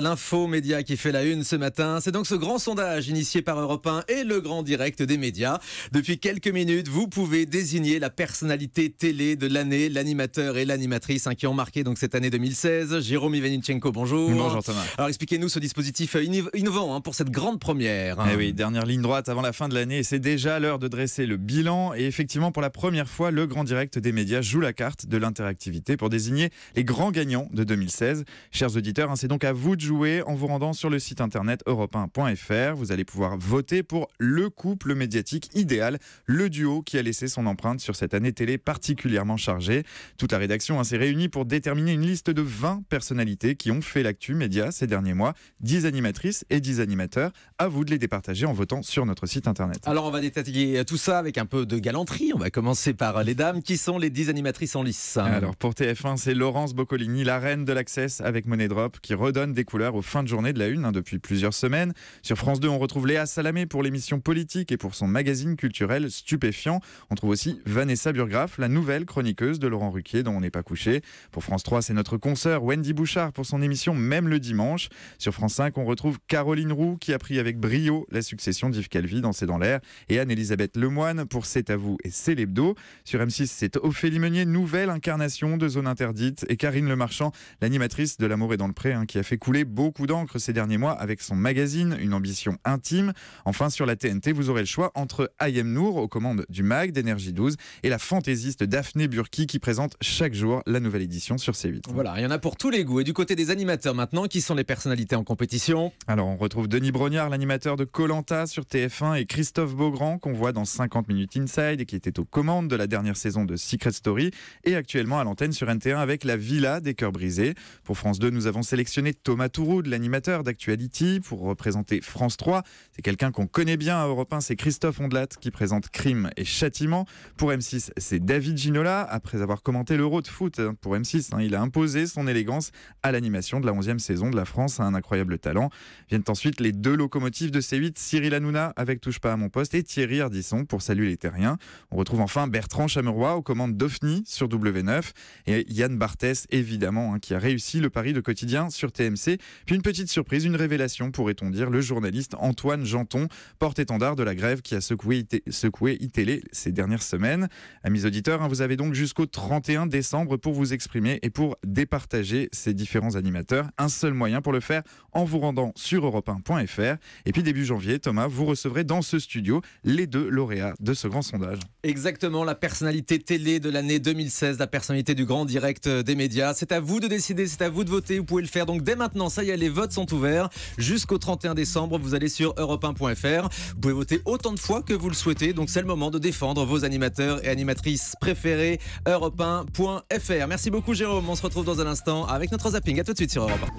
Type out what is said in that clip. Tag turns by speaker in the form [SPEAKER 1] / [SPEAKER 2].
[SPEAKER 1] l'info média qui fait la une ce matin. C'est donc ce grand sondage initié par Europe 1 et le grand direct des médias. Depuis quelques minutes, vous pouvez désigner la personnalité télé de l'année, l'animateur et l'animatrice hein, qui ont marqué donc cette année 2016. Jérôme Ivanichenko, bonjour. Bonjour Thomas. Alors expliquez-nous ce dispositif innovant hein, pour cette grande première. Eh oui, dernière ligne droite avant la fin de
[SPEAKER 2] l'année et c'est déjà l'heure de dresser le bilan. Et effectivement, pour la première fois, le grand direct des médias joue la carte de l'interactivité pour désigner les grands gagnants de 2016. Chers auditeurs, hein, c'est donc à vous de jouer en vous rendant sur le site internet europe1.fr. Vous allez pouvoir voter pour le couple médiatique idéal, le duo qui a laissé son empreinte sur cette année télé particulièrement chargée. Toute la rédaction hein, s'est réunie pour déterminer une liste de 20 personnalités qui ont fait l'actu média ces derniers mois. 10 animatrices et 10 animateurs. À vous de les départager en votant sur notre site internet.
[SPEAKER 1] Alors on va détailler tout ça avec un peu de galanterie. On va commencer par les dames qui sont les 10 animatrices en
[SPEAKER 2] lice. Alors pour TF1, c'est Laurence Boccolini, la reine de l'Access avec Money Drop qui redonne des coups au aux de journée de la Une hein, depuis plusieurs semaines. Sur France 2, on retrouve Léa Salamé pour l'émission politique et pour son magazine culturel Stupéfiant. On trouve aussi Vanessa Burgraff, la nouvelle chroniqueuse de Laurent Ruquier dont on n'est pas couché. Pour France 3, c'est notre consoeur Wendy Bouchard pour son émission Même le dimanche. Sur France 5, on retrouve Caroline Roux qui a pris avec brio la succession d'Yves Calvi dans C'est dans l'air et Anne-Elisabeth Lemoine pour C'est à vous et C'est l'hebdo. Sur M6, c'est Ophélie Meunier, nouvelle incarnation de Zone Interdite et Karine Lemarchand, l'animatrice de L'amour est dans le pré hein, qui a fait couler beaucoup d'encre ces derniers mois avec son magazine Une ambition intime. Enfin, sur la TNT, vous aurez le choix entre Ayem Nour aux commandes du MAG d'Énergie 12 et la fantaisiste Daphné Burki qui présente chaque jour la nouvelle édition sur C8.
[SPEAKER 1] Voilà, il y en a pour tous les goûts. Et du côté des animateurs maintenant, qui sont les
[SPEAKER 2] personnalités en compétition Alors, on retrouve Denis Brognard, l'animateur de Colanta sur TF1 et Christophe Beaugrand qu'on voit dans 50 minutes Inside et qui était aux commandes de la dernière saison de Secret Story et actuellement à l'antenne sur NT1 avec La Villa des cœurs brisés. Pour France 2, nous avons sélectionné Thomas de l'animateur d'Actuality, pour représenter France 3. C'est quelqu'un qu'on connaît bien à Europe 1, c'est Christophe Ondelat qui présente Crime et Châtiment. Pour M6, c'est David Ginola. Après avoir commenté l'Euro de foot hein, pour M6, hein, il a imposé son élégance à l'animation de la 11e saison de la France à un incroyable talent. Viennent ensuite les deux locomotives de C8, Cyril Hanouna avec Touche pas à mon poste et Thierry Ardisson pour Salut les Terriens. On retrouve enfin Bertrand Chameroy aux commandes d'OFNI sur W9 et Yann Barthès évidemment hein, qui a réussi le pari de quotidien sur TMC puis une petite surprise, une révélation, pourrait-on dire, le journaliste Antoine Janton, porte-étendard de la grève qui a secoué, secoué ITélé ces dernières semaines. Amis auditeurs, hein, vous avez donc jusqu'au 31 décembre pour vous exprimer et pour départager ces différents animateurs. Un seul moyen pour le faire en vous rendant sur europe1.fr. Et puis début janvier, Thomas, vous recevrez dans ce studio les deux lauréats de ce grand sondage.
[SPEAKER 1] Exactement, la personnalité télé de l'année 2016, la personnalité du grand direct euh, des médias. C'est à vous de décider, c'est à vous de voter. Vous pouvez le faire donc dès maintenant ça y est, les votes sont ouverts. Jusqu'au 31 décembre, vous allez sur europe1.fr. Vous pouvez voter autant de fois que vous le souhaitez. Donc c'est le moment de défendre vos animateurs et animatrices préférés. Europe1.fr. Merci beaucoup Jérôme. On se retrouve dans un instant avec notre zapping. À tout de suite sur Europe